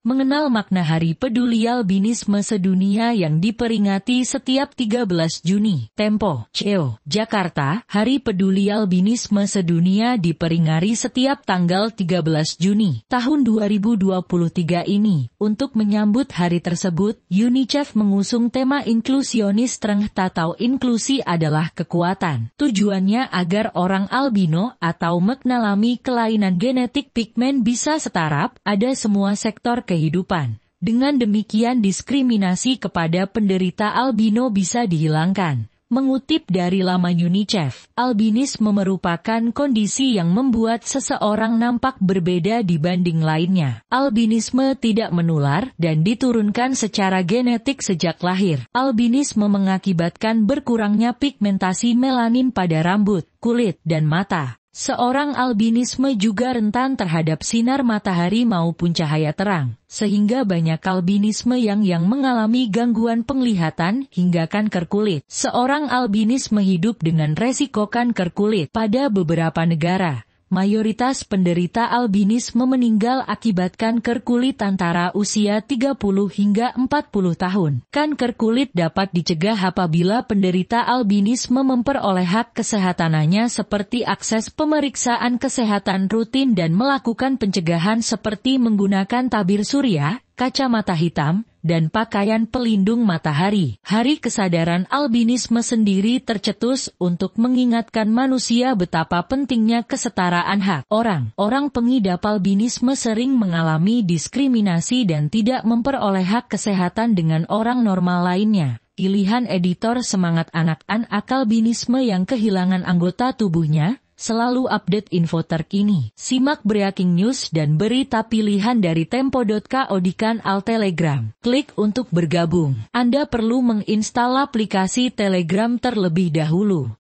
mengenal makna Hari Peduli Albinisme Sedunia yang diperingati setiap 13 Juni. Tempo, CEO, Jakarta, Hari Peduli Albinisme Sedunia diperingati setiap tanggal 13 Juni tahun 2023 ini. Untuk menyambut hari tersebut, UNICEF mengusung tema inklusionis terang tatau inklusi adalah kekuatan. Tujuannya agar orang albino atau mengalami kelainan genetik pigmen bisa setarap, ada semua sektor kehidupan. Dengan demikian diskriminasi kepada penderita albino bisa dihilangkan. Mengutip dari laman UNICEF, albinisme merupakan kondisi yang membuat seseorang nampak berbeda dibanding lainnya. Albinisme tidak menular dan diturunkan secara genetik sejak lahir. Albinisme mengakibatkan berkurangnya pigmentasi melanin pada rambut, kulit, dan mata. Seorang albinisme juga rentan terhadap sinar matahari maupun cahaya terang, sehingga banyak albinisme yang yang mengalami gangguan penglihatan hingga kanker kulit. Seorang albinisme hidup dengan resiko kanker kulit pada beberapa negara, mayoritas penderita albinisme meninggal akibatkan kanker kulit antara usia 30 hingga 40 tahun. Kanker kulit dapat dicegah apabila penderita albinisme memperoleh hak kesehatanannya seperti akses pemeriksaan kesehatan rutin dan melakukan pencegahan seperti menggunakan tabir surya, kacamata hitam, dan pakaian pelindung matahari. Hari kesadaran albinisme sendiri tercetus untuk mengingatkan manusia betapa pentingnya kesetaraan hak orang. Orang pengidap albinisme sering mengalami diskriminasi dan tidak memperoleh hak kesehatan dengan orang normal lainnya. Pilihan editor Semangat Anak-anak Albinisme yang kehilangan anggota tubuhnya, selalu update info terkini. Simak Breaking News dan berita pilihan dari Tempo.co di kanal Telegram. Klik untuk bergabung. Anda perlu menginstal aplikasi Telegram terlebih dahulu.